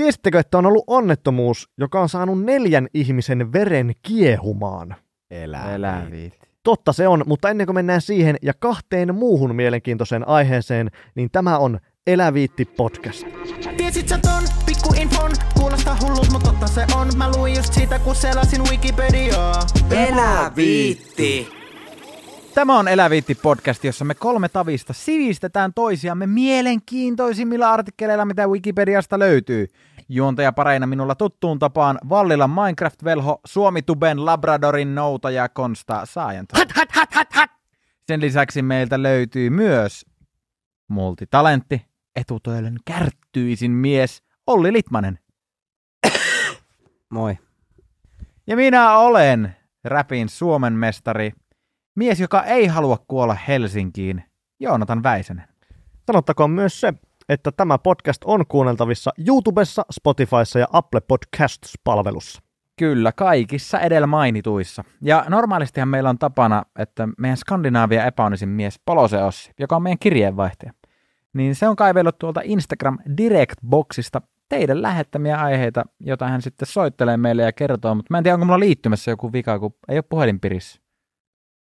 Tiesittekö, että on ollut onnettomuus, joka on saanut neljän ihmisen veren kiehumaan? Elä, Elä Totta se on, mutta ennen kuin mennään siihen ja kahteen muuhun mielenkiintoiseen aiheeseen, niin tämä on Eläviitti podcast. Tiesit sä ton, pikku infon, kuulostaa hullut, mutta totta se on. Mä luin just siitä, kun selasin Wikipediaa. Eläviitti! Tämä on Eläviitti podcast, jossa me kolme tavista sivistetään toisiamme mielenkiintoisimmilla artikkeleilla, mitä Wikipediasta löytyy. Juontaja pareina minulla tuttuun tapaan Vallilla Minecraft-velho, Tuben Labradorin noutaja Konsta Saajanta. Sen lisäksi meiltä löytyy myös multitalentti, etutöölön kärttyisin mies Olli Litmanen. Moi. Ja minä olen räpin Suomen mestari Mies, joka ei halua kuolla Helsinkiin, Joonatan Väisenen. Sanottakoon myös se, että tämä podcast on kuunneltavissa YouTubessa, Spotifyssa ja Apple Podcasts-palvelussa. Kyllä, kaikissa edellä mainituissa. Ja normaalistihan meillä on tapana, että meidän Skandinaavia epäonnisin mies Palose Ossi, joka on meidän kirjeenvaihtaja, niin se on kaivellut tuolta Instagram Direct-boksista teidän lähettämiä aiheita, joita hän sitten soittelee meille ja kertoo, mutta mä en tiedä, onko mulla liittymässä joku vika, kun ei ole puhelinpirissä.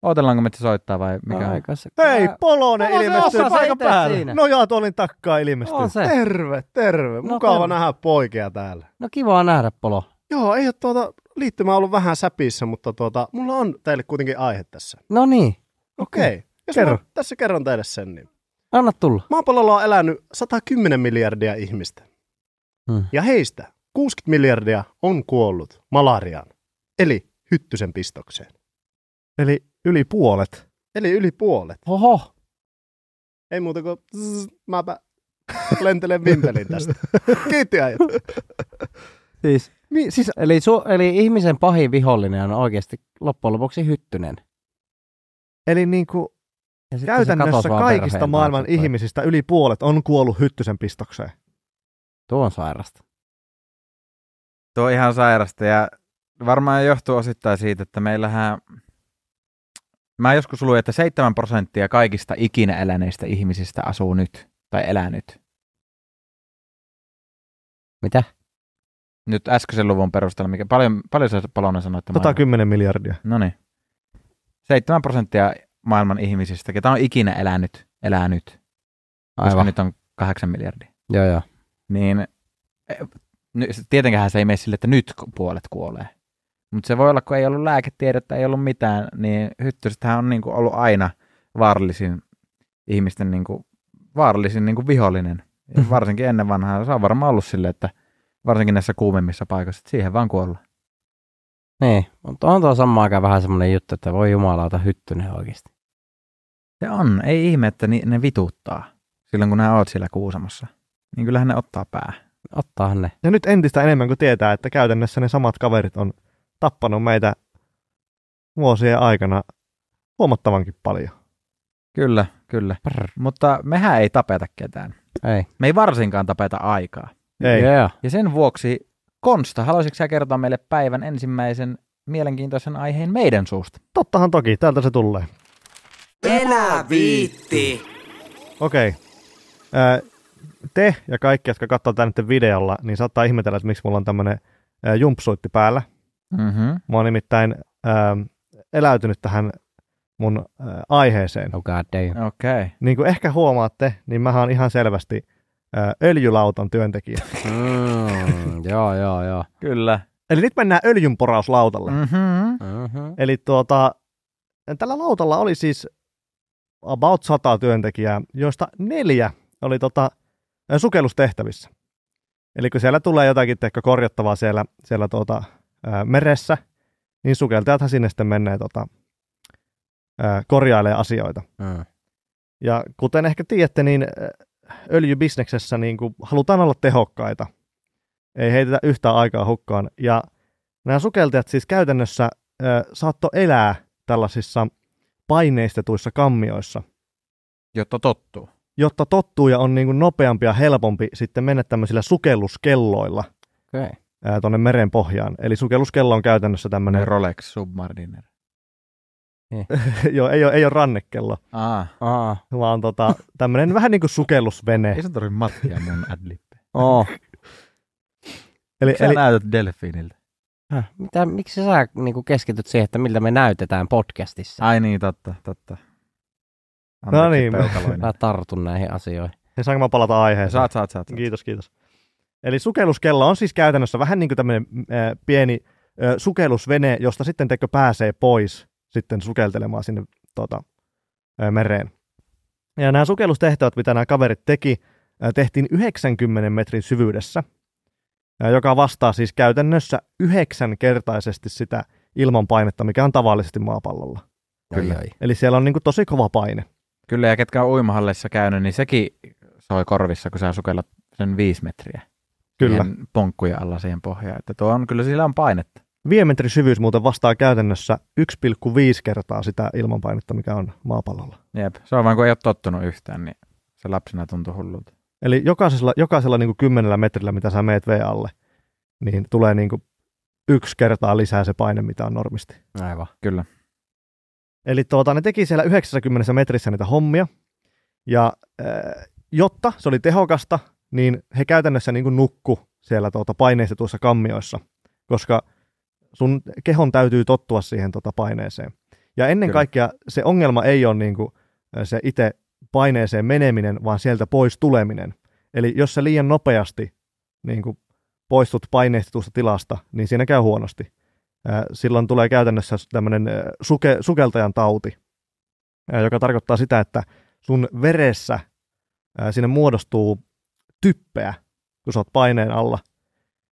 Ootellaanko me, että soittaa vai mikä? Aika se... Hei, Polonen ilmestyy aika päälle. No joo, tuolin takkaa ilmestyy. No, terve, Terve, terve. No Mukava terve. nähdä poikia täällä. No kivaa nähdä, Polo. Joo, ei ole tuota liittymä ollut vähän säpissä, mutta tuota, mulla on teille kuitenkin aihe tässä. No niin. Okei. Niin. Okay. okay. Kerro. tässä kerron teille sen, niin... Anna tulla. Maapallolla on elänyt 110 miljardia ihmistä. Hmm. Ja heistä 60 miljardia on kuollut malariaan, eli hyttysen pistokseen. Eli Yli puolet. Eli yli puolet. Oho. Ei muuta kuin zzz, mäpä lentelen vimpelin tästä. Kiitti ajat. Siis, Mi- siis, eli, su- eli ihmisen pahin vihollinen on oikeasti loppujen lopuksi hyttynen. Eli niin kuin käytännössä kaikista maailman tarkoittaa. ihmisistä yli puolet on kuollut hyttysen pistokseen. Tuo on sairasta. Tuo on ihan sairasta ja varmaan johtuu osittain siitä, että meillähän Mä joskus luin, että 7 prosenttia kaikista ikinä eläneistä ihmisistä asuu nyt tai elää nyt. Mitä? Nyt äskeisen luvun perusteella, mikä paljon, paljon sä Palonen sanoit? 110 tota miljardia. No niin. 7 prosenttia maailman ihmisistä, ketä on ikinä elänyt, elää nyt. Aivan. Koska nyt on 8 miljardia. Joo, joo. Niin e, tietenkään se ei mene sille, että nyt puolet kuolee. Mutta se voi olla, kun ei ollut lääketiedettä, ei ollut mitään, niin hyttysethän on niin kuin ollut aina vaarallisin ihmisten niin kuin, vaarallisin niin kuin vihollinen. Ja mm-hmm. varsinkin ennen vanhaa. Se on varmaan ollut silleen, että varsinkin näissä kuumemmissa paikoissa, että siihen vaan kuolla. Niin, mutta on tuo sama aika vähän semmoinen juttu, että voi jumalauta hyttynen oikeasti. Se on. Ei ihme, että ni, ne vituttaa silloin, kun nämä oot siellä kuusamossa. Niin kyllähän ne ottaa pää. Ottaa ne. Ja nyt entistä enemmän, kun tietää, että käytännössä ne samat kaverit on tappanut meitä vuosien aikana huomattavankin paljon. Kyllä, kyllä. Prr. Mutta mehän ei tapeta ketään. Ei. Me ei varsinkaan tapeta aikaa. Ei. Yeah. Ja sen vuoksi, Konsta, haluaisitko sä kertoa meille päivän ensimmäisen mielenkiintoisen aiheen meidän suusta? Tottahan toki, täältä se tulee. Elä viitti! Okei. Okay. Äh, te ja kaikki, jotka katsoo tänne videolla, niin saattaa ihmetellä, että miksi mulla on tämmöinen äh, jumpsuitti päällä – Mm-hmm. Mä oon nimittäin ähm, eläytynyt tähän mun äh, aiheeseen. Oh god damn. Okay. Niin kuin ehkä huomaatte, niin mä oon ihan selvästi äh, öljylautan työntekijä. mm, joo, joo, joo. Kyllä. Eli nyt mennään öljynporauslautalle. Mm-hmm. Mm-hmm. Eli tuota, tällä lautalla oli siis about 100 työntekijää, joista neljä oli tota, äh, sukellustehtävissä. Eli kun siellä tulee jotakin ehkä korjattavaa siellä, siellä tuota, meressä, niin sukeltajathan sinne sitten menee tota, ää, korjailee asioita. Mm. Ja kuten ehkä tiedätte, niin öljybisneksessä niin kuin halutaan olla tehokkaita. Ei heitetä yhtään aikaa hukkaan. Ja nämä sukeltajat siis käytännössä äh, saatto elää tällaisissa paineistetuissa kammioissa. Jotta tottuu. Jotta tottuu ja on niin kuin nopeampi ja helpompi sitten mennä tämmöisillä sukelluskelloilla. Okay tuonne meren pohjaan. Eli sukelluskello on käytännössä tämmöinen... Rolex Submariner. Niin. Joo, ei ole, ei ole rannekello. Aa. Aa. Vaan tota, tämmöinen vähän niin kuin sukellusvene. Ei se tarvi matkia mun adlippe. oh. eli, Sä eli... näytät delfiiniltä. mitä, miksi sä niinku keskityt siihen, että miltä me näytetään podcastissa? Ai niin, totta, totta. No Anteeksi, no niin. Mä tartun näihin asioihin. Ja saanko mä palata aiheeseen? Saat, saat, saat. saat. Kiitos, kiitos. Eli sukelluskello on siis käytännössä vähän niin kuin tämmöinen äh, pieni äh, sukellusvene, josta sitten tekö pääsee pois sitten sukeltelemaan sinne tota, äh, mereen. Ja nämä sukellustehtävät, mitä nämä kaverit teki, äh, tehtiin 90 metrin syvyydessä, äh, joka vastaa siis käytännössä yhdeksänkertaisesti sitä ilmanpainetta, mikä on tavallisesti maapallolla. Kyllä. Ai ai. Eli siellä on niin kuin tosi kova paine. Kyllä, ja ketkä on uimahalleissa käynyt, niin sekin soi korvissa, kun sä sukellat sen viisi metriä kyllä. ponkkuja alla siihen pohjaan. Että tuo on, kyllä sillä on painetta. Viemetrin syvyys muuten vastaa käytännössä 1,5 kertaa sitä ilmanpainetta, mikä on maapallolla. Jep, se on vain kun ei ole tottunut yhtään, niin se lapsena tuntuu hullulta. Eli jokaisella, jokaisella niin kuin kymmenellä metrillä, mitä sä meet veen alle, niin tulee niin kuin yksi kertaa lisää se paine, mitä on normisti. Aivan, kyllä. Eli tuota, ne teki siellä 90 metrissä niitä hommia, ja äh, jotta se oli tehokasta, niin he käytännössä niin kuin nukku siellä tuota paineistetuissa kammioissa, koska sun kehon täytyy tottua siihen tuota paineeseen. Ja ennen Kyllä. kaikkea se ongelma ei ole niin kuin se itse paineeseen meneminen, vaan sieltä pois tuleminen. Eli jos sä liian nopeasti niin kuin poistut paineistetusta tilasta, niin siinä käy huonosti. Silloin tulee käytännössä tämmöinen suke, sukeltajan tauti, joka tarkoittaa sitä, että sun veressä sinne muodostuu typpeä, kun sä oot paineen alla,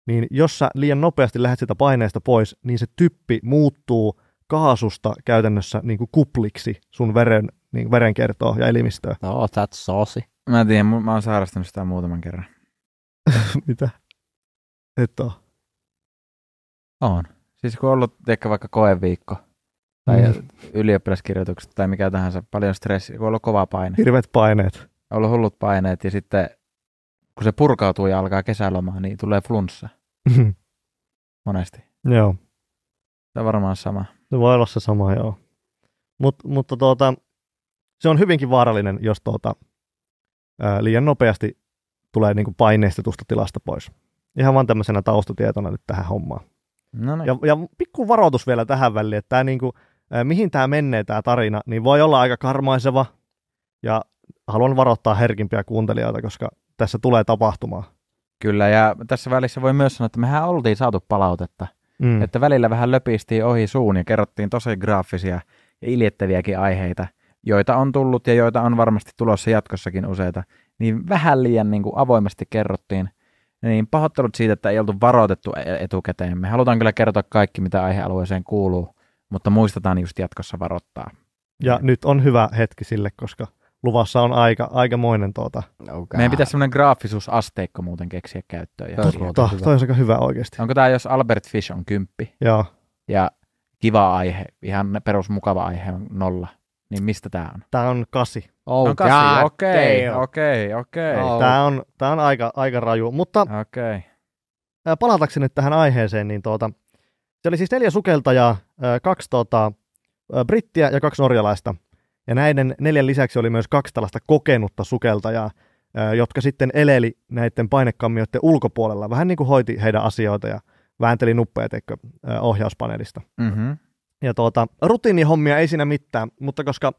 niin jos sä liian nopeasti lähdet sitä paineesta pois, niin se typpi muuttuu kaasusta käytännössä niin kuin kupliksi sun veren, niin verenkertoa ja elimistöä. No, that's saucy. Mä en tiedä, mä oon sairastanut sitä muutaman kerran. Mitä? Et oo. On. Siis kun on ollut tiedätkö, vaikka koeviikko tai mm. ylioppilaskirjoitukset tai mikä tahansa, paljon stressiä, kun on ollut kova paine. Hirveät paineet. On ollut hullut paineet ja sitten kun se purkautuu ja alkaa kesälomaa, niin tulee flunssa. Mhm. Monesti. Joo. Se on varmaan sama. Se voi olla se sama, joo. Mut, mutta tuota, se on hyvinkin vaarallinen, jos tuota, ää, liian nopeasti tulee niinku paineistetusta tilasta pois. Ihan vaan tämmöisenä taustatietona nyt tähän hommaan. No niin. ja, ja pikku varoitus vielä tähän väliin, että tää niinku ää, mihin tämä menee tämä tarina, niin voi olla aika karmaiseva. Ja haluan varoittaa herkimpiä kuuntelijoita, koska tässä tulee tapahtumaan. Kyllä, ja tässä välissä voi myös sanoa, että mehän oltiin saatu palautetta. Mm. Että välillä vähän löpistiin ohi suun ja kerrottiin tosi graafisia ja iljettäviäkin aiheita, joita on tullut ja joita on varmasti tulossa jatkossakin useita. Niin vähän liian niin kuin avoimesti kerrottiin. Niin pahoittelut siitä, että ei oltu varoitettu e-, etukäteen. Me halutaan kyllä kertoa kaikki, mitä aihealueeseen kuuluu, mutta muistetaan just jatkossa varoittaa. Ja nyt on hyvä hetki sille, koska luvassa on aika, aikamoinen. Tuota. Okay. Meidän pitäisi semmoinen graafisuusasteikko muuten keksiä käyttöön. Toi Totta, toi on aika hyvä oikeasti. Onko tämä, jos Albert Fish on kymppi? Joo. Ja kiva aihe, ihan perusmukava aihe on nolla. Niin mistä tämä on? Tämä on kasi. Oh, okei, okei, okei. Oh. Tämä on, on aika, aika raju, mutta okay. palatakseni nyt tähän aiheeseen, niin tuota, se oli siis neljä sukeltajaa, kaksi tuota, brittiä ja kaksi norjalaista – ja näiden neljän lisäksi oli myös kaksi tällaista kokenutta sukeltajaa, jotka sitten eleli näiden painekammioiden ulkopuolella, vähän niin kuin hoiti heidän asioita ja väänteli nuppeja teikö, ohjauspaneelista. Mm-hmm. Ja tuota, rutiinihommia ei siinä mitään, mutta koska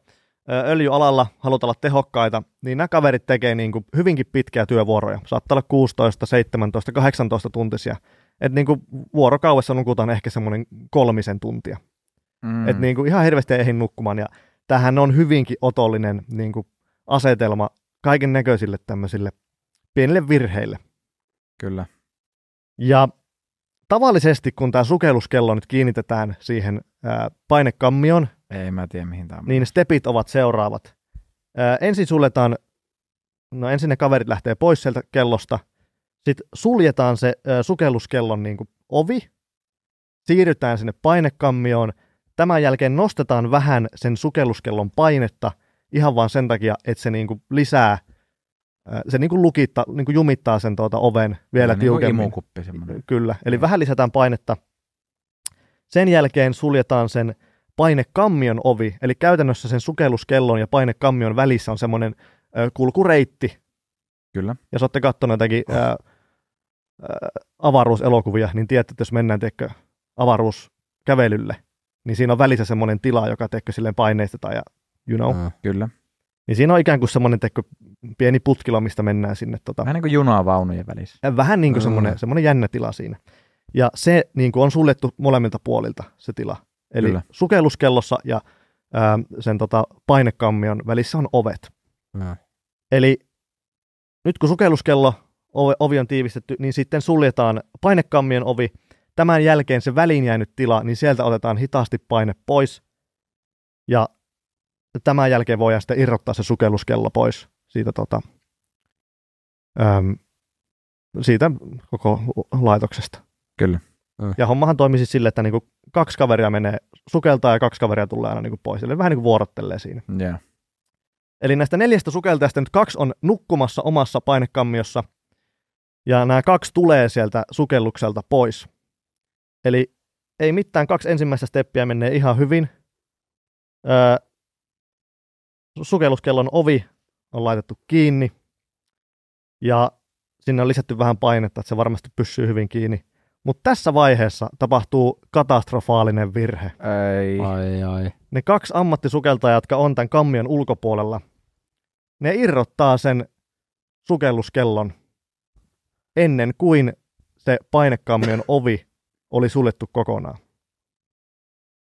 öljyalalla halutaan olla tehokkaita, niin nämä kaverit tekee niin kuin hyvinkin pitkiä työvuoroja. Saattaa olla 16, 17, 18 tuntisia. että niin kuin vuorokaudessa nukutaan ehkä semmoinen kolmisen tuntia. Mm. Et niin kuin ihan hirveästi eihin nukkumaan. Ja tämähän on hyvinkin otollinen niin kuin asetelma kaiken näköisille tämmöisille pienille virheille. Kyllä. Ja tavallisesti, kun tämä sukelluskello nyt kiinnitetään siihen ää, painekammion, Ei, mä tiedä, mihin tämä niin stepit ovat seuraavat. Ää, ensin suljetaan, no ensin ne kaverit lähtee pois sieltä kellosta, sitten suljetaan se ää, sukelluskellon niin kuin, ovi, siirrytään sinne painekammioon – tämän jälkeen nostetaan vähän sen sukelluskellon painetta ihan vaan sen takia, että se niinku lisää, se niinku lukittaa, niinku jumittaa sen tuota oven vielä no, tiukemmin. Niin kuin semmoinen. Kyllä, eli no. vähän lisätään painetta. Sen jälkeen suljetaan sen painekammion ovi, eli käytännössä sen sukelluskellon ja painekammion välissä on semmoinen kulkureitti. Kyllä. Jos olette katsoneet jotakin ää, ää, avaruuselokuvia, niin tiedätte, että jos mennään avaruuskävelylle, niin siinä on välissä semmoinen tila, joka tekee silleen paineistetaan ja you know. Mm, kyllä. Niin siinä on ikään kuin semmoinen tekö, pieni putkilo, mistä mennään sinne. Tota. Vähän niin kuin junaa vaunujen välissä. Ja vähän niin kuin mm. Ah. semmoinen, semmoinen jännä tila siinä. Ja se niin kuin on suljettu molemmilta puolilta, se tila. Eli Kyllä. sukelluskellossa ja ää, ähm, sen tota, painekammion välissä on ovet. Mm. Eli nyt kun sukelluskello, ovi on tiivistetty, niin sitten suljetaan painekammion ovi – Tämän jälkeen se väliin jäänyt tila, niin sieltä otetaan hitaasti paine pois ja tämän jälkeen voidaan sitten irrottaa se sukelluskello pois siitä, tota, äm, siitä koko laitoksesta. Kyllä. Äh. Ja hommahan toimisi siis sille, että niinku kaksi kaveria menee sukeltaa ja kaksi kaveria tulee aina niinku pois. Eli vähän niin kuin vuorottelee siinä. Yeah. Eli näistä neljästä sukeltajasta nyt kaksi on nukkumassa omassa painekammiossa, ja nämä kaksi tulee sieltä sukellukselta pois. Eli ei mitään, kaksi ensimmäistä steppiä menee ihan hyvin. Öö, sukelluskellon ovi on laitettu kiinni ja sinne on lisätty vähän painetta, että se varmasti pysyy hyvin kiinni. Mutta tässä vaiheessa tapahtuu katastrofaalinen virhe. Ei. Ai, ai. Ne kaksi ammattisukeltajaa, jotka on tämän kammion ulkopuolella, ne irrottaa sen sukelluskellon ennen kuin se painekammion ovi oli suljettu kokonaan.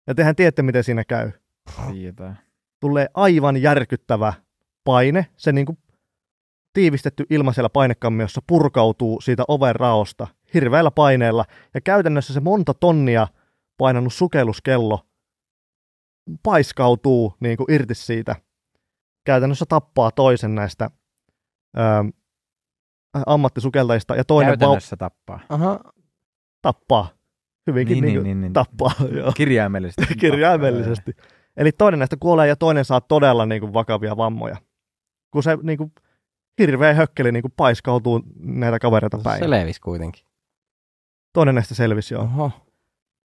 Ja tehän tiedätte, miten siinä käy. Tietää. Tulee aivan järkyttävä paine. Se niin kuin tiivistetty ilmaisella painekammiossa purkautuu siitä oven raosta hirveällä paineella. Ja käytännössä se monta tonnia painanut sukelluskello paiskautuu niin kuin irti siitä. Käytännössä tappaa toisen näistä öö, ammattisukeltajista ja toinen... Käytännössä vau- tappaa. Aha. Tappaa hyvinkin niin, niin, niin, niin, niin. tappaa. Joo. Kirjaimellisesti. Kirjaimellisesti. Tappaa. Eli toinen näistä kuolee ja toinen saa todella niin kuin, vakavia vammoja. Kun se niin kuin, hirveä hökkeli niin kuin, paiskautuu näitä kavereita päin. Se levisi kuitenkin. Toinen näistä selvisi joo. Oho.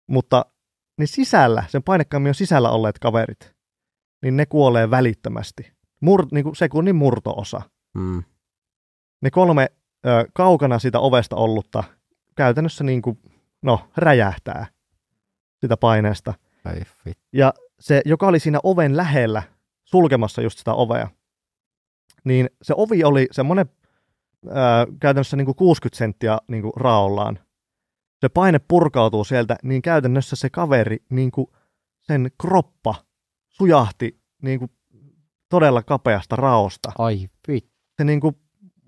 Mutta ne niin sisällä, sen painekammion sisällä olleet kaverit, niin ne kuolee välittömästi. Mur, niin kuin sekunnin murtoosa. Mm. Ne kolme ö, kaukana sitä ovesta ollutta, käytännössä niin kuin no, räjähtää sitä paineesta. fit. Ja se, joka oli siinä oven lähellä sulkemassa just sitä ovea, niin se ovi oli semmoinen ää, käytännössä niin kuin 60 senttiä niin kuin raollaan. Se paine purkautuu sieltä, niin käytännössä se kaveri, niin kuin sen kroppa sujahti niin kuin todella kapeasta raosta. Ai vittu. Se niin kuin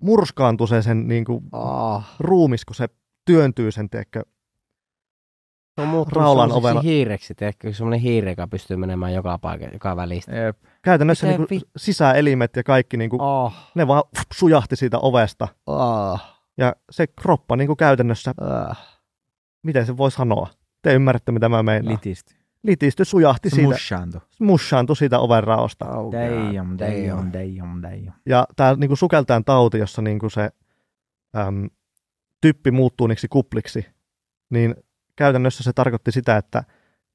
murskaantui se sen niin kuin, ah. ruumis, kun se työntyy sen tiedätkö, se on muuttunut raulan ovella. hiireksi, tehty, semmoinen hiire, joka pystyy menemään joka, paikka, joka välistä. Jep. Käytännössä niin vi... sisäelimet ja kaikki, niin kuin, oh. Ah. ne vaan sujahti siitä ovesta. Oh. Ja se kroppa niin kuin käytännössä, oh. miten se voi sanoa? Te ymmärrätte, mitä mä meinaan. Litisti. Litisti sujahti Smushaantu. siitä. Smushaantu. siitä oven raosta. Oh, damn, damn, damn, damn. Ja tämä niin sukeltajan tauti, jossa niin kuin se äm, typpi muuttuu niiksi kupliksi, niin käytännössä se tarkoitti sitä, että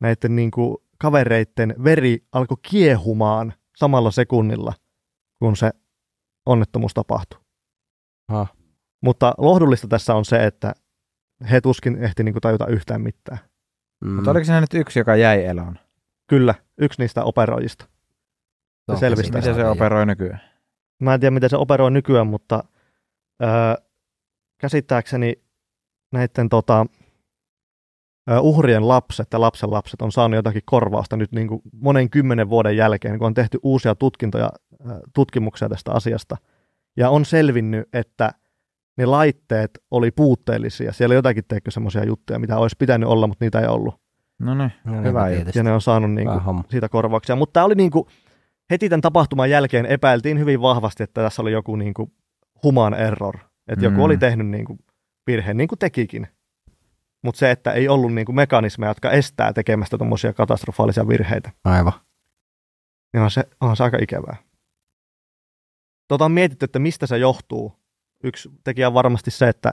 näiden niin kuin kavereiden veri alkoi kiehumaan samalla sekunnilla, kun se onnettomuus tapahtui. Ha. Mutta lohdullista tässä on se, että he tuskin ehti niin kuin tajuta yhtään mitään. Mm. Mutta oliko siinä nyt yksi, joka jäi eloon? Kyllä, yksi niistä operoijista. Se selvisi Miten se niin. operoi nykyään? Mä en tiedä, miten se operoi nykyään, mutta öö, käsittääkseni näiden tota, uhrien lapset ja lapsen lapset on saanut jotakin korvausta nyt niin kuin monen kymmenen vuoden jälkeen, kun on tehty uusia tutkintoja, tutkimuksia tästä asiasta. Ja on selvinnyt, että ne laitteet oli puutteellisia. Siellä jotakin teikö semmoisia juttuja, mitä olisi pitänyt olla, mutta niitä ei ollut. No ne, niin. no, niin, hyvä tietysti. No ja ne on saanut niin kuin, siitä korvauksia. Mutta tämä oli niin kuin, heti tämän tapahtuman jälkeen epäiltiin hyvin vahvasti, että tässä oli joku niin kuin, human error. Että mm. joku oli tehnyt niin kuin, virheen, niin kuin tekikin mutta se, että ei ollut niin kuin mekanismeja, jotka estää tekemästä tuommoisia katastrofaalisia virheitä. Aivan. Niin on se, on se aika ikävää. Tota on mietitty, että mistä se johtuu. Yksi tekijä on varmasti se, että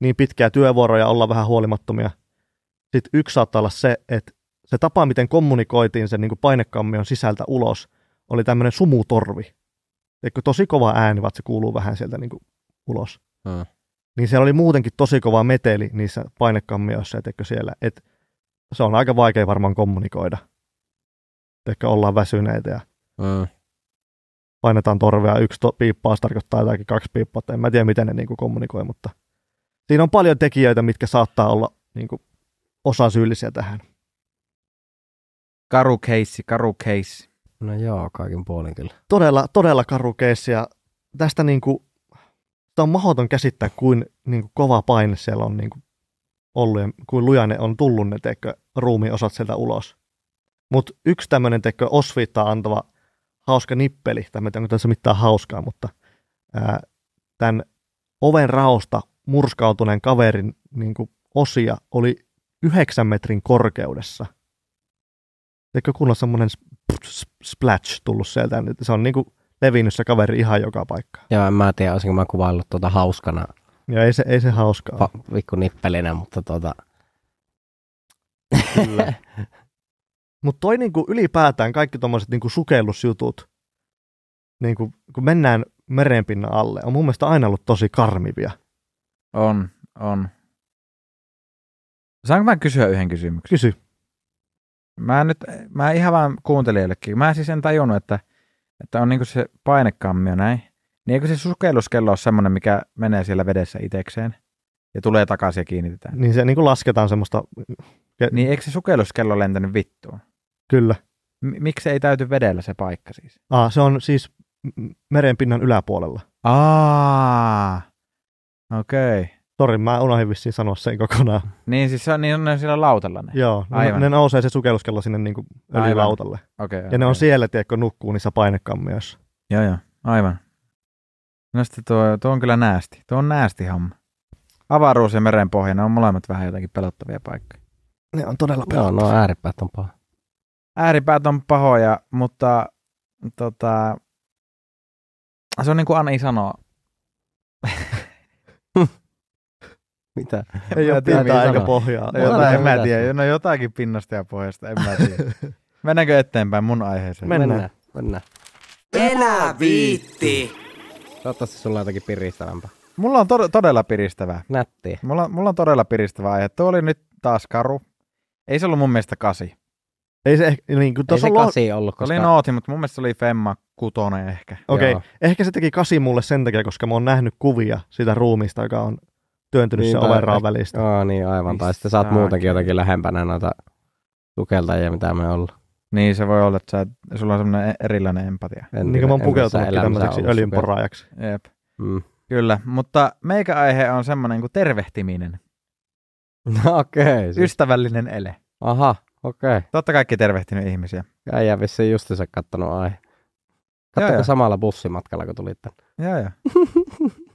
niin pitkää työvuoroja olla vähän huolimattomia. Sitten yksi saattaa olla se, että se tapa, miten kommunikoitiin sen niin kuin painekammion sisältä ulos, oli tämmöinen sumutorvi. Eikö tosi kova ääni, vaan se kuuluu vähän sieltä niin kuin ulos. Hmm niin siellä oli muutenkin tosi kova meteli niissä painekammioissa, etteikö siellä, että se on aika vaikea varmaan kommunikoida. Ehkä ollaan väsyneitä ja mm. painetaan torvea, yksi to, piippaus tarkoittaa jotakin kaksi piippaa, en mä tiedä miten ne niin kommunikoi, mutta siinä on paljon tekijöitä, mitkä saattaa olla niin kuin, osa syyllisiä tähän. Karu keissi, karu keissi. No joo, kaikin puolin kyllä. Todella, todella karu keissi ja tästä niin kuin, Tämä on mahdoton käsittää, kuin, niin kuin kova paine siellä on niin kuin ollut ja kuin luja ne on tullut ne teikö, ruumiin osat sieltä ulos. Mutta yksi tämmöinen teikö, osviittaa antava hauska nippeli, tai onko tässä mitään hauskaa, mutta ää, tämän oven raosta murskautuneen kaverin niin kuin, osia oli yhdeksän metrin korkeudessa. Eikö on semmoinen splash tullut sieltä, niin se on niin kuin levinnyt se kaveri ihan joka paikka. Joo, en mä tiedä, olisinko mä kuvaillut tuota hauskana. Joo, ei se, ei se hauskaa pa- Pikku nippelinä, mutta tuota... Kyllä. mutta toi niinku ylipäätään kaikki tuommoiset niinku sukellusjutut, niinku, kun mennään merenpinnan alle, on mun mielestä aina ollut tosi karmivia. On, on. Saanko mä kysyä yhden kysymyksen? Kysy. Mä nyt, mä ihan vaan kuuntelijallekin. Mä siis en tajunnut, että – että on niinku se painekammio näin, niin eikö se sukelluskello ole semmoinen, mikä menee siellä vedessä itekseen ja tulee takaisin ja kiinnitetään? Niin se niinku lasketaan semmoista... Ja... Niin eikö se sukelluskello lentänyt vittuun? Kyllä. M- miksi ei täyty vedellä se paikka siis? Ah se on siis merenpinnan yläpuolella. Aa, okei. Okay. Sori, mä unohdin vissiin sanoa sen kokonaan. Niin, siis se on, niin on siellä lautalla ne? Joo, Aivan. ne nousee se sukelluskello sinne niin kuin öljylautalle. Okay, ja ne on siellä, tiedätkö, nukkuu niissä painekammioissa. Joo, joo. Aivan. No sitten tuo, tuo on kyllä näästi. Tuo on näästi hamma. Avaruus ja merenpohja, ne on molemmat vähän jotenkin pelottavia paikkoja. Ne on todella pelottavia. Joo, no ääripäät on pahoja. Ääripäät on pahoja, mutta tota, se on niin kuin Ani sanoo. Mitä? ei ole pintaa eikä pohjaa. jotain, en mä tiedä. No jotakin pinnasta ja pohjasta, en mä tiedä. Mennäänkö eteenpäin mun aiheeseen? Mennään. Mennään. Elä viitti! Toivottavasti sulla on jotakin piristävämpää. Mulla on to- todella piristävää. Nätti. Mulla, mulla on todella piristävää, aihe. Tuo oli nyt taas karu. Ei se ollut mun mielestä kasi. Ei se, niin kuin, Ei se kasi ollut. Koska... Oli nooti, mutta mun mielestä se oli Femma kutonen ehkä. Okei, okay. ehkä se teki kasi mulle sen takia, koska mä oon nähnyt kuvia sitä ruumista, joka on työntynyt niin, sen raan välistä. Joo, niin aivan. Mistä tai sitten sä oot muutenkin jotenkin lähempänä noita tukeltajia, mitä me ollaan. Niin, se voi olla, että sä, sulla on semmoinen erilainen empatia. En, niin kuin mä oon pukeutunutkin tämmöiseksi öljynporaajaksi. Jep. Mm. Kyllä, mutta meikä aihe on semmoinen kuin tervehtiminen. No okei. Okay, siis. Ystävällinen ele. Aha, okei. Okay. Totta kaikki tervehtinyt ihmisiä. jää vissiin justiinsa kattanut aihe. Katsoin samalla bussimatkalla, kun tulit tänne. Joo, joo.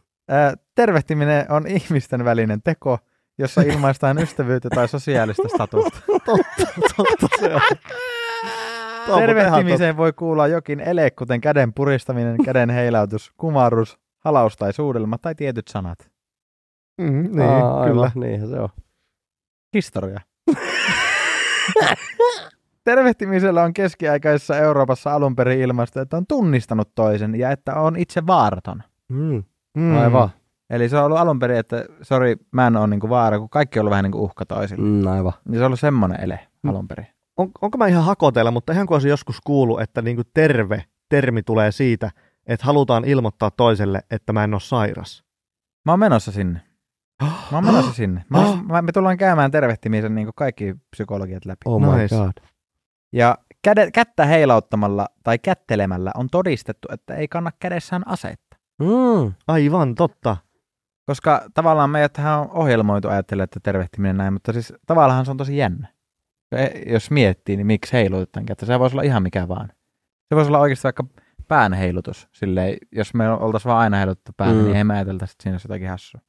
Tervehtiminen on ihmisten välinen teko, jossa ilmaistaan ystävyyttä tai sosiaalista statusta. totta, totta se on. Tervehtimiseen voi kuulla jokin ele, kuten käden puristaminen, käden heilautus, kumarus, halaus tai suudelma tai tietyt sanat. Mm, niin, Aa, kyllä. Aivan, niinhän se on. Historia. Tervehtimisellä on keskiaikaisessa Euroopassa alun perin ilmaistu, että on tunnistanut toisen ja että on itse vaaraton. Mm. Mm. Aivan. Eli se on ollut alun perin, että sorry, mä en ole niinku vaara, kun kaikki on ollut vähän niinku uhka toisille. Mm, aivan. Niin se on ollut semmoinen ele mm. alun perin. On, onko mä ihan hakoteella, mutta ihan kun olisin joskus kuullut, että niinku terve termi tulee siitä, että halutaan ilmoittaa toiselle, että mä en ole sairas. Mä oon menossa sinne. Mä oon menossa sinne. Mä, mä, me tullaan käymään tervehtimisen niin kaikki psykologiat läpi. Oh my nice. god. Ja käde, kättä heilauttamalla tai kättelemällä on todistettu, että ei kanna kädessään asetta. Mm. Aivan, totta. Koska tavallaan meidäthän on ohjelmoitu ajattelemaan, että tervehtiminen näin, mutta siis tavallaan se on tosi jännä. E, jos miettii, niin miksi heilutetaan kättä? Se voisi olla ihan mikä vaan. Se voisi olla oikeasti vaikka pään heilutus. Silleen, jos me oltaisiin vaan aina heiluttu pään, niin mm. niin ei me ajateltaisi, että siinä olisi jotakin hassua.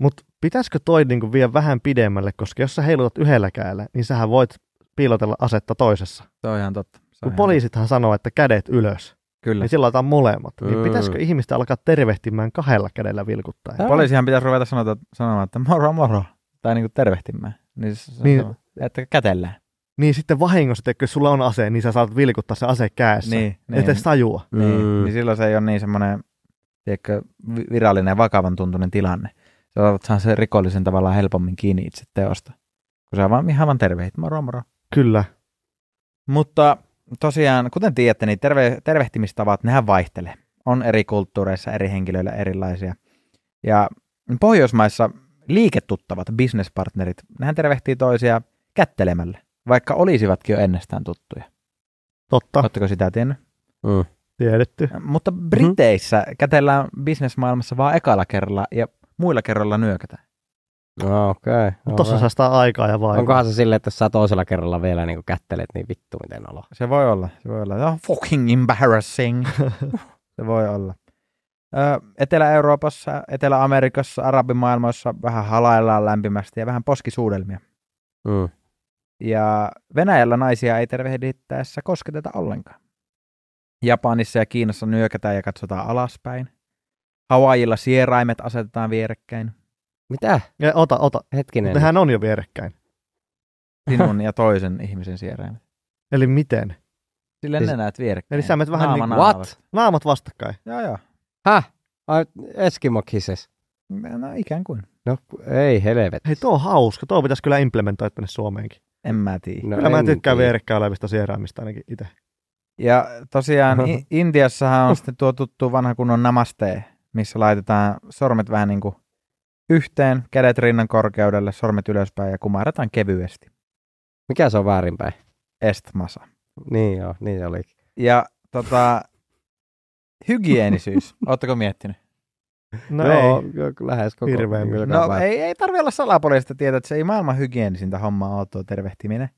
Mutta pitäisikö toi niinku vielä vähän pidemmälle, koska jos sä heilutat yhdellä käällä, niin sähän voit piilotella asetta toisessa. Se on ihan totta. Se on Kun ihan poliisithan totta. sanoo, että kädet ylös. Kyllä. Niin silloin molemmat. Mm. Niin pitäisikö ihmistä alkaa tervehtimään kahdella kädellä vilkuttaen? Poliisihan pitäisi ruveta sanota, sanomaan, että moro moro, tai niin kuin tervehtimään. Niin, niin että kätellään. Niin sitten vahingossa, että kun sulla on ase, niin sä saat vilkuttaa se ase käessä, Niin, niin. Että tajua. Niin, mm. niin silloin se ei ole niin semmoinen tiedätkö, virallinen ja vakavan tuntunen tilanne. Sä saat sen rikollisen tavallaan helpommin kiinni itse teosta. Kun sä vaan ihan vaan tervehit, moro moro. Kyllä. Mutta tosiaan, kuten tiedätte, niin terve, tervehtimistavat, nehän vaihtelee. On eri kulttuureissa, eri henkilöillä erilaisia. Ja Pohjoismaissa liiketuttavat, bisnespartnerit, nehän tervehtii toisia kättelemällä, vaikka olisivatkin jo ennestään tuttuja. Totta. Oletteko sitä tiennyt? Mm. Tiedetty. Äh, mutta Briteissä mm-hmm. kätellään bisnesmaailmassa vaan ekalla kerralla ja muilla kerralla nyökätään. No okei. Okay, Mutta tossa right. saa aikaa ja vaivaa. Onkohan se silleen, että jos sä toisella kerralla vielä niin kättelet, niin vittu miten olo. Se voi olla, se voi olla. Se on fucking embarrassing. se voi olla. Etelä-Euroopassa, Etelä-Amerikassa, Arabimaailmassa vähän halaillaan lämpimästi ja vähän poskisuudelmia. Mm. Ja Venäjällä naisia ei tervehdittäessä kosketeta ollenkaan. Japanissa ja Kiinassa nyökätään ja katsotaan alaspäin. Hawaiilla sieraimet asetetaan vierekkäin. Mitä? Ja, ota, ota. Hetkinen. Nehän on jo vierekkäin. Sinun ja toisen ihmisen siereen. Eli miten? Sillä siis, näet vierekkäin. Eli sä menet vähän Naama, niin kuin... What? Naamat vastakkain. Joo, joo. Häh? Eskimo kisses. No ikään kuin. No ei helvet. Hei, tuo on hauska. Tuo pitäisi kyllä implementoida tänne Suomeenkin. En mä tiedä. No, kyllä mä tykkään vierekkäin olevista sieraimista ainakin itse. Ja tosiaan Intiassahan on sitten tuo tuttu vanha kunnon namaste, missä laitetaan sormet vähän niin kuin yhteen, kädet rinnan korkeudelle, sormet ylöspäin ja kumarataan kevyesti. Mikä se on väärinpäin? Estmasa. Niin joo, niin oli. Ja tota, hygienisyys, ootteko miettinyt? No no ei. lähes koko Hirveän niin No ei, ei tarvitse olla salapoliisista tietää, että se ei maailman hygienisintä hommaa ole tuo tervehtiminen.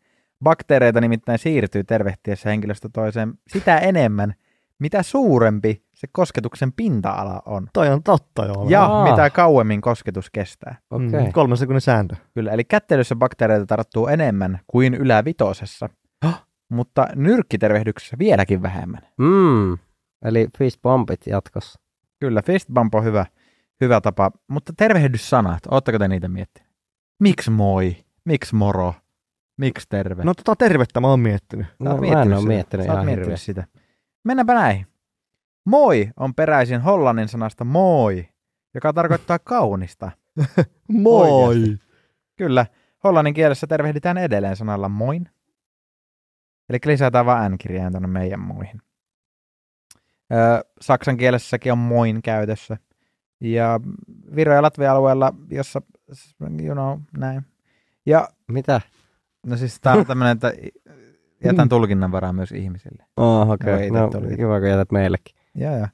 Bakteereita nimittäin siirtyy tervehtiessä henkilöstä toiseen sitä enemmän – mitä suurempi se kosketuksen pinta-ala on. Toi on totta, joo. Ja Aa. mitä kauemmin kosketus kestää. Okay. Mm, kolmen sekunnin sääntö. Kyllä, eli kättelyssä bakteereita tarttuu enemmän kuin ylävitosessa. Huh? Mutta nyrkkitervehdyksessä vieläkin vähemmän. Mm. Eli bumpit jatkossa. Kyllä, fistbump on hyvä, hyvä tapa. Mutta tervehdyssanat, ootteko te niitä miettineet? Miksi moi? Miksi moro? Miksi terve? No tota tervettä mä oon miettinyt. No, mä en oo miettinyt, miettinyt ihan miettinyt sitä. Mennäänpä näihin. Moi on peräisin hollannin sanasta moi, joka tarkoittaa kaunista. moi! Kyllä. Hollannin kielessä tervehditään edelleen sanalla moin. Eli lisätään vaan n-kirjaan tuonne meidän muihin. Öö, Saksan kielessäkin on moin käytössä. Ja Viro- ja Latvia-alueella, jossa, you know, näin. Ja, Mitä? No siis tämä on tämmöinen, että jätän mm. tulkinnan varaa myös ihmisille. Oh, Okay. No, no kiva, kun jätät meillekin. Joo, joo.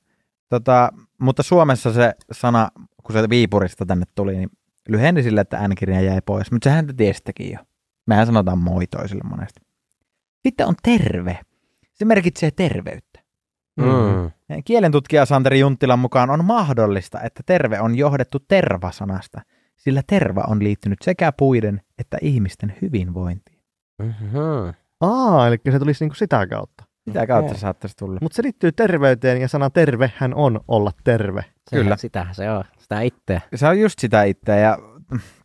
Tota, mutta Suomessa se sana, kun se Viipurista tänne tuli, niin lyhenni sille, että äänikirja jäi pois. Mutta sehän te tiesittekin jo. Mehän sanotaan moi toisille monesti. Sitten on terve. Se merkitsee terveyttä. Mm. mm. Kielentutkija Santeri Junttilan mukaan on mahdollista, että terve on johdettu terva sillä terva on liittynyt sekä puiden että ihmisten hyvinvointiin. Mm-hmm. Aa, eli se tulisi niinku sitä kautta. Sitä kautta se saattaisi tulla. Mutta se liittyy terveyteen ja sana tervehän on olla terve. Sehän kyllä. Sitähän se on, sitä itseä. Se on just sitä itseä ja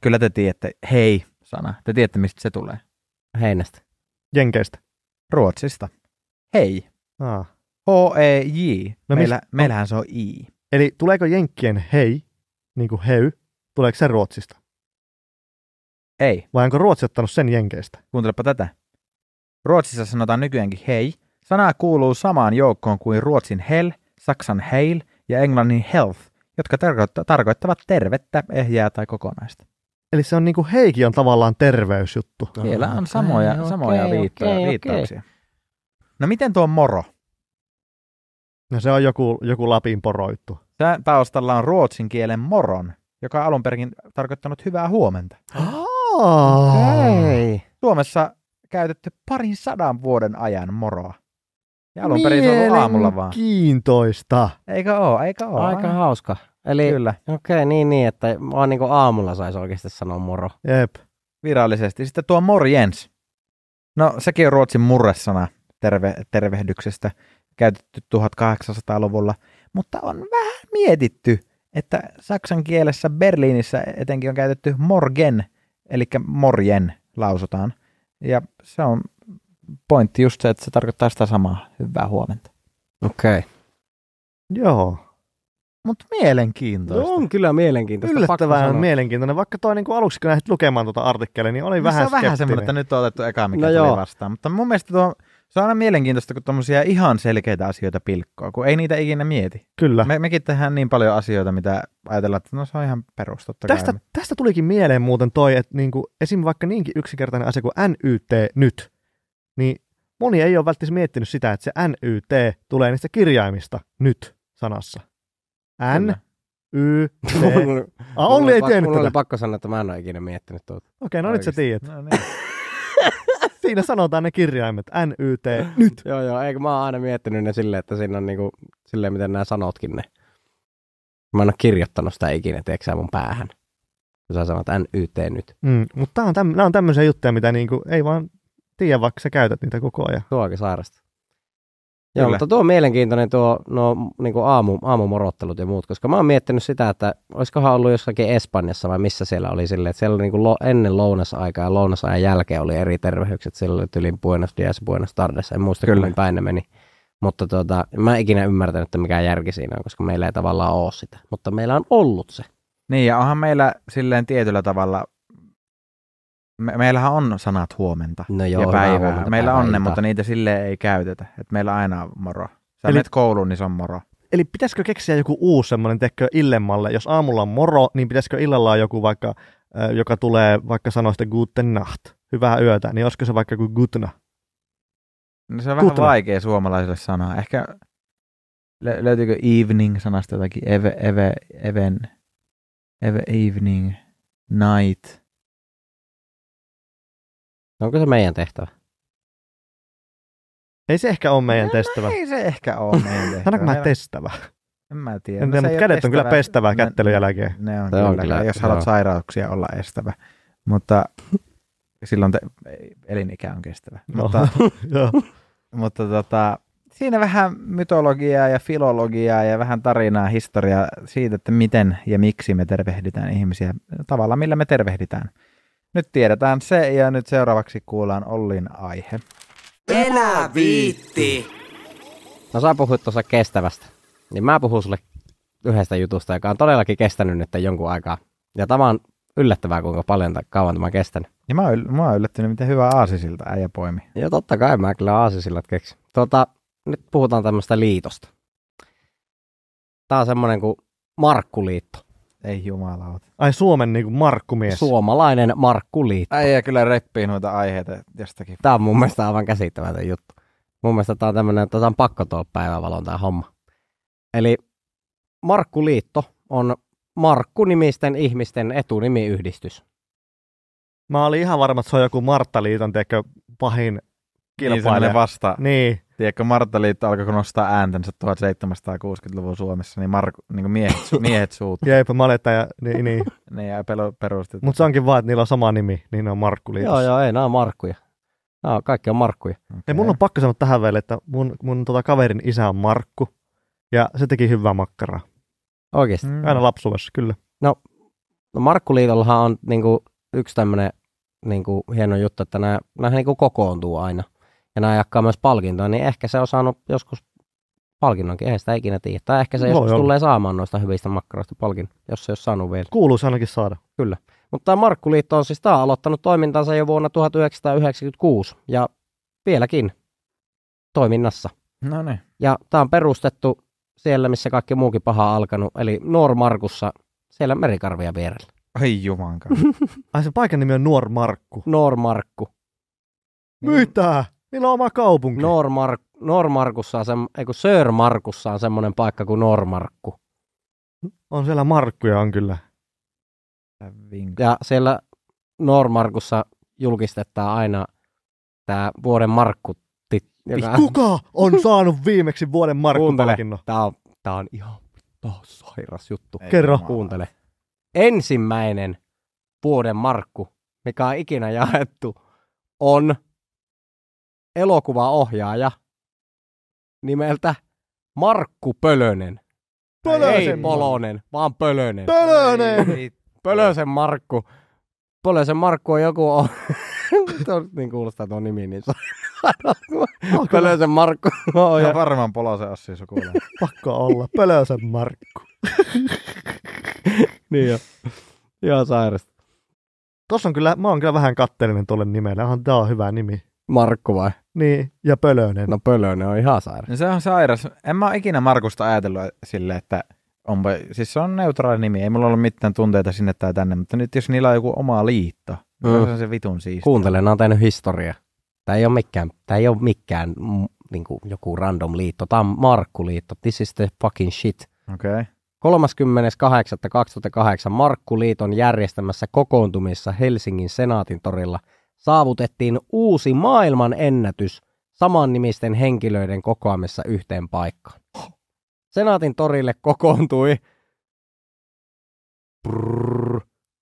kyllä te tiedätte, hei sana, te tiedätte mistä se tulee. Heinästä. Jenkeistä. Ruotsista. Hei. Aa. H-E-J. No Meillä, mis... Meillähän se on I. Eli tuleeko jenkkien hei, niin kuin hey, tuleeko se Ruotsista? Ei. Vai onko Ruotsi ottanut sen jenkeistä? Kuuntelepa tätä. Ruotsissa sanotaan nykyäänkin hei. Sana kuuluu samaan joukkoon kuin ruotsin hell, saksan heil ja englannin health, jotka tarkoittavat tervettä, ehjää tai kokonaista. Eli se on niinku heikin on tavallaan terveysjuttu. Siellä on samoja, okay, samoja okay, viittoja, okay, viittauksia. Okay. No miten tuo moro? No se on joku, joku Lapin poroittu. Tämän taustalla on ruotsin kielen moron, joka on alun perin tarkoittanut hyvää huomenta. Oh, okay. Suomessa käytetty parin sadan vuoden ajan moroa. Ja alun perin se on ollut aamulla vaan. Kiintoista. Eikö oo, eikö oo. Aika aina. hauska. Eli, Kyllä. Okei, okay, niin niin, että vaan niin aamulla saisi oikeasti sanoa moro. Jep. Virallisesti. Sitten tuo morjens. No, sekin on ruotsin murresana terve, tervehdyksestä käytetty 1800-luvulla, mutta on vähän mietitty, että saksan kielessä Berliinissä etenkin on käytetty morgen, eli morjen lausutaan. Ja se on pointti just se, että se tarkoittaa sitä samaa. Hyvää huomenta. Okei. Okay. Joo. Mutta mielenkiintoista. No on kyllä mielenkiintoista. Yllättävän mielenkiintoinen, vaikka toi niinku aluksi kun lähdit lukemaan tuota artikkeliä, niin oli no vähän se on vähän semmoinen, että nyt on otettu eka mikä no tuli joo. vastaan. Mutta mun mielestä tuo se on aina mielenkiintoista, kun tuommoisia ihan selkeitä asioita pilkkoa, kun ei niitä ikinä mieti. Kyllä. Me, mekin tehdään niin paljon asioita, mitä ajatellaan, että no se on ihan perus, totta tästä, kai. tästä tulikin mieleen muuten toi, että niinku, esim. vaikka niinkin yksinkertainen asia kuin NYT nyt, niin moni ei ole välttämättä miettinyt sitä, että se NYT tulee niistä kirjaimista nyt sanassa. N, Y, T. Ah, Olli ei tiennyt Mulla oli pakko sanoa, että mä en ole ikinä miettinyt tuota. Okei, okay, no Oikeasti. nyt sä tiedät. No niin. siinä sanotaan ne kirjaimet, NYT, nyt. joo, joo, eikö mä oon aina miettinyt ne silleen, että siinä on niinku, silleen, miten nämä sanotkin ne. Mä en ole kirjoittanut sitä ikinä, tiedätkö mun päähän. Kun sä sanot NYT nyt. Mm, mutta on täm, on tämmöisiä juttuja, mitä niinku, ei vaan tiedä, vaikka sä käytät niitä koko ajan. Tuo aika sairasta. Joo, mutta tuo on mielenkiintoinen tuo no, niin kuin aamu, aamumorottelut ja muut, koska mä oon miettinyt sitä, että olisikohan ollut jossakin Espanjassa vai missä siellä oli silleen, että siellä oli niin kuin lo, ennen lounasaikaa ja lounasajan jälkeen oli eri tervehykset, siellä oli tylin Buenos Dias, Buenos Tardes, en muista kyllä päin ne meni. Mutta tuota, mä en ikinä ymmärtänyt, että mikä järki siinä on, koska meillä ei tavallaan ole sitä, mutta meillä on ollut se. Niin, ja onhan meillä silleen tietyllä tavalla me, meillähän on sanat huomenta no joo, ja päivää. Huomenta, meillä on ne, mutta niitä sille ei käytetä. Et meillä aina on moro. Sä Eli... menet kouluun, niin se on moro. Eli pitäisikö keksiä joku uusi semmoinen, tekkö illemmalle? Jos aamulla on moro, niin pitäisikö illalla on joku vaikka, joka tulee vaikka sanoista guten nacht, hyvää yötä, niin olisiko se vaikka kuin gutna? No se on gutna. vähän vaikea suomalaiselle sanoa. Ehkä lö- löytyykö evening-sanasta jotakin, eve, eve, even, eve evening, night – No onko se meidän tehtävä? Ei se ehkä ole meidän no, no tehtävä. Ei se ehkä ole meidän tehtävä. Sanoinko mä testävä? En mä tiedä. En no, tiedä no, mutta kädet on kyllä pestävää kättelyn jälkeen. Ne on, kyllä, on kyllä, jos haluat joo. sairauksia olla estävä. Mutta silloin te, elinikä on kestävä. No. Mutta, mutta tota, siinä vähän mytologiaa ja filologiaa ja vähän tarinaa, historiaa siitä, että miten ja miksi me tervehditään ihmisiä tavalla, millä me tervehditään. Nyt tiedetään se ja nyt seuraavaksi kuullaan Ollin aihe. Elä viitti! No sä puhuit tuossa kestävästä. Niin mä puhun sulle yhdestä jutusta, joka on todellakin kestänyt nyt jonkun aikaa. Ja tämä on yllättävää, kuinka paljon kauan tämä on kestänyt. Ja mä, oon, mä oon yllättynyt, miten hyvä aasisilta äijä poimi. Ja totta kai mä kyllä aasisillat keksin. Tota, nyt puhutaan tämmöistä liitosta. Tää on semmoinen kuin Markkuliitto. Ei jumalauta. Ai Suomen niin kuin Markkumies. Suomalainen Markku Liitto. Ei kyllä reppii noita aiheita jostakin. Tämä on mun mielestä aivan käsittämätön juttu. Mun mielestä tämä on tämmöinen, että on pakko tuolla päivävalon tämä homma. Eli Markku Liitto on Markku-nimisten ihmisten etunimiyhdistys. Mä olin ihan varma, että se on joku Martta Liiton pahin niin, kilpailija. Niin vasta. Niin. Tiedätkö, Marta Liitto alkoi kun nostaa ääntänsä 1760-luvun Suomessa, niin, Marku, niin kuin miehet, miehet suut. Jeipä, maletta ja niin. niin. niin ja perusti. Mutta se onkin vaan, että niillä on sama nimi, niin ne on Markku Joo, joo, ei, nämä on Markkuja. Nämä on, kaikki on Markkuja. Okay. Ei, mun on pakko sanoa tähän vielä, että mun, mun tota, kaverin isä on Markku, ja se teki hyvää makkaraa. Oikeasti? Mm. Aina lapsuudessa, kyllä. No, no Markku Liitollahan on niin kuin, yksi tämmöinen niin kuin, hieno juttu, että nämä, nämä niin kuin, kokoontuu aina ja nämä jakkaa myös palkintoa, niin ehkä se on saanut joskus palkinnonkin, eihän sitä ikinä tiedä. Tai ehkä se Voi joskus olla. tulee saamaan noista hyvistä makkaroista palkin, jos se ei ole saanut vielä. Kuuluisi ainakin saada. Kyllä. Mutta tämä Markkuliitto on siis, tämä on aloittanut toimintansa jo vuonna 1996 ja vieläkin toiminnassa. No niin. Ja tämä on perustettu siellä, missä kaikki muukin paha on alkanut, eli Markussa, siellä merikarvia vierellä. Ai jumankaan. Ai se paikan nimi on Markku. Noor Markku. Mitä? Niillä on oma kaupunki. Normark, Normarkussa on, sem, ei Sir Markussa on semmoinen paikka kuin Normarkku. On siellä Markkuja on kyllä. Ja siellä Normarkussa julkistetaan aina tämä vuoden Markku. Joka... Kuka on saanut viimeksi vuoden markku Kuuntele. Tämä on, tää on ihan sairas juttu. Ei Kerro. Kuuntele. Ensimmäinen vuoden Markku, mikä on ikinä jaettu, on elokuvaohjaaja nimeltä Markku Pölönen. Pölösen Ei Polonen, vaan Pölönen. Pölönen! Pölösen Markku. Pölösen Markku on joku... On... niin kuulostaa tuo nimi, niin Pölösen Markku. No, ja... varmaan Polosen Assi sukulainen. Pakko olla. Pölösen Markku. niin jo. Ihan sairasta. Tuossa on kyllä, mä oon kyllä vähän katteellinen tuolle nimelle. Onhan tää on hyvä nimi. Markku vai? Niin, ja Pölönen. No Pölönen on ihan sairas. No se on sairas. En mä ole ikinä Markusta ajatellut sille, että onpa, siis se on neutraali nimi, ei mulla ollut mitään tunteita sinne tai tänne, mutta nyt jos niillä on joku oma liitto, mm. No se on se vitun siistiä. Kuuntelen, on tehnyt historia. Tämä ei ole mikään, tää ei ole mikään mm, niin kuin joku random liitto, tämä on Markku-liitto, this is the fucking shit. Okei. Okay. 30.8.2008 Markkuliiton järjestämässä kokoontumissa Helsingin senaatin torilla – saavutettiin uusi maailman ennätys samannimisten henkilöiden kokoamissa yhteen paikkaan. Senaatin torille kokoontui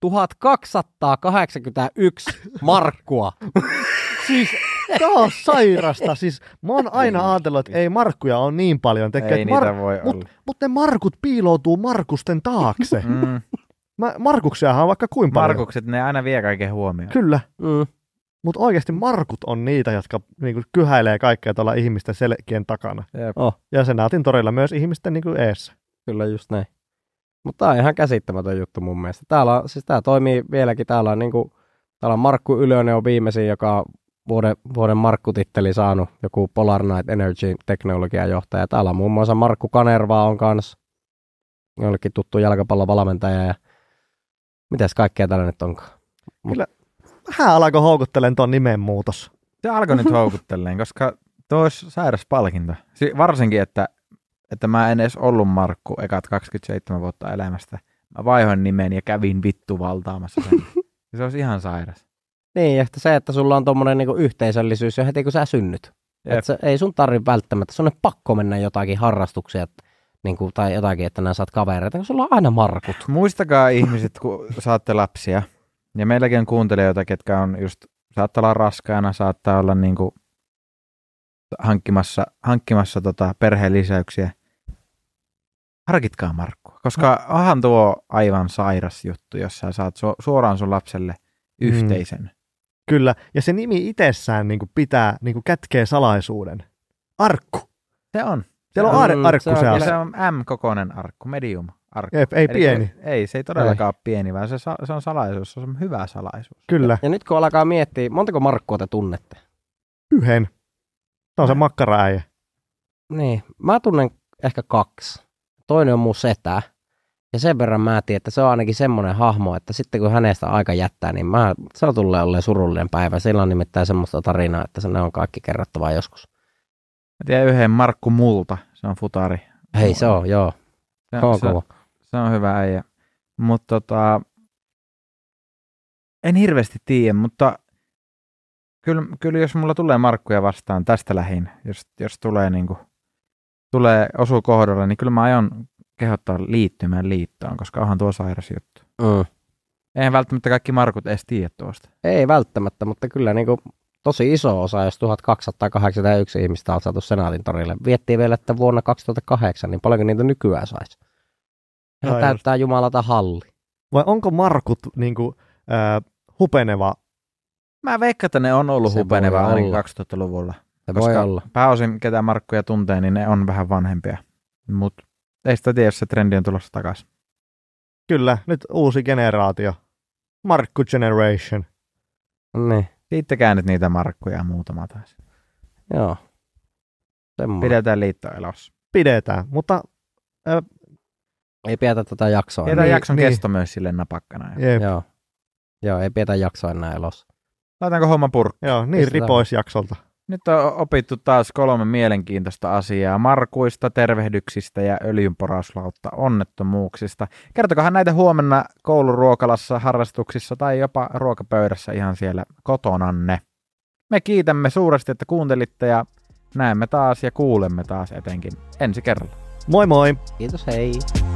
1281 markkua. siis tämä on sairasta. Siis mä oon aina ajatellut, että ei markkuja on niin paljon. Tekee, ei mar- niitä voi mut, olla. Mut ne markut piiloutuu markusten taakse. Mm. Mä, Markuksiahan on vaikka kuin paljon. Markukset, ne aina vie kaiken huomioon. Kyllä. Mm. Mutta oikeasti markut on niitä, jotka niinku kyhäilee kaikkea tuolla ihmisten selkien takana. Oh. Ja senaatin torilla myös ihmisten niinku eessä. Kyllä just näin. Mutta tämä on ihan käsittämätön juttu mun mielestä. Täällä on, siis tämä toimii vieläkin. Täällä on, niinku, täällä on Markku Ylönen on viimeisin, joka on vuoden, vuoden Markku-titteli saanut. Joku Polar Night Energy teknologian johtaja. Täällä on muun muassa Markku kanerva on kanssa. Jollekin tuttu jalkapallovalmentaja ja mitäs kaikkea täällä nyt onkaan. Mut... Kyllä, vähän alkoi houkuttelemaan tuon nimen muutos. Se alkoi nyt houkuttelemaan, koska tuo olisi sairas palkinto. Si- varsinkin, että, että mä en edes ollut Markku ekat 27 vuotta elämästä. Mä vaihoin nimen ja kävin vittu valtaamassa sen. se olisi ihan sairas. Niin, että se, että sulla on tuommoinen niinku yhteisöllisyys jo heti kun sä synnyt. Et se, ei sun tarvi välttämättä, sun on pakko mennä jotakin harrastuksia niin kuin, tai jotakin, että nää saat kavereita, kun sulla on aina markut. Muistakaa ihmiset, kun saatte lapsia, ja meilläkin on kuuntelijoita, ketkä on just, saattaa olla raskaana, saattaa olla niin kuin hankkimassa, hankkimassa tota perheen lisäyksiä. Harkitkaa Markku, koska no. onhan tuo aivan sairas juttu, jos sä saat su- suoraan sun lapselle mm. yhteisen. Mm. Kyllä, ja se nimi itsessään niin kuin pitää, niin kuin kätkee salaisuuden. Arkku. Se on. Siellä on, ar- arkku se on, se on. se on M-kokoinen arkku, medium arkku. Ei, ei pieni. Ei, ei, se ei todellakaan ei. pieni, vaan se, se on salaisuus, se on hyvä salaisuus. Kyllä. Ja nyt kun alkaa miettiä, montako Markkua te tunnette? Yhden. Se on se makkaraäijä. Niin, mä tunnen ehkä kaksi. Toinen on mun setä. Ja sen verran mä tiedän, että se on ainakin semmoinen hahmo, että sitten kun hänestä aika jättää, niin mä, se on tulee olleen surullinen päivä. Sillä on nimittäin semmoista tarinaa, että se on kaikki kerrottava joskus. Mä tiedän yhden Markku Multa, se on futari. Hei, se on, joo. Se on, se, on, se on hyvä äijä. Mutta tota, en hirveästi tiedä, mutta kyllä, kyllä jos mulla tulee Markkuja vastaan tästä lähin, jos, jos tulee, niin kuin, tulee osuu kohdalla, niin kyllä mä aion kehottaa liittymään liittoon, koska onhan tuo sairas juttu. Mm. Eihän välttämättä kaikki Markut edes tiedä tuosta. Ei välttämättä, mutta kyllä niin kuin tosi iso osa, jos 1281 ihmistä on saatu senaatin torille. Viettiin vielä, että vuonna 2008, niin paljonko niitä nykyään saisi? Hän täyttää jumalata halli. Vai onko Markut niin kuin, äh, hupeneva? Mä veikkaan, että ne on ollut se hupeneva ainakin 2000-luvulla. Se voi koska olla. Pääosin, ketä Markkuja tuntee, niin ne on vähän vanhempia. Mutta ei sitä tiedä, jos se trendi on tulossa takaisin. Kyllä, nyt uusi generaatio. Markku Generation. Niin. Siittäkää nyt niitä Markkuja muutama taas. Joo. Semmoinen. Pidetään liitto elossa. Pidetään, mutta äh, ei pidetä tätä jaksoa. Pidetä niin, jakson niin. kesto myös sille napakkana. Jep. Joo. Joo, ei pidetä jaksoa enää elossa. Laitanko homma purkki? Joo, niin ripois jaksolta. Nyt on opittu taas kolme mielenkiintoista asiaa markuista, tervehdyksistä ja öljynporauslautta onnettomuuksista. Kertokohan näitä huomenna kouluruokalassa, harrastuksissa tai jopa ruokapöydässä ihan siellä kotonanne. Me kiitämme suuresti, että kuuntelitte ja näemme taas ja kuulemme taas etenkin ensi kerralla. Moi moi! Kiitos, hei!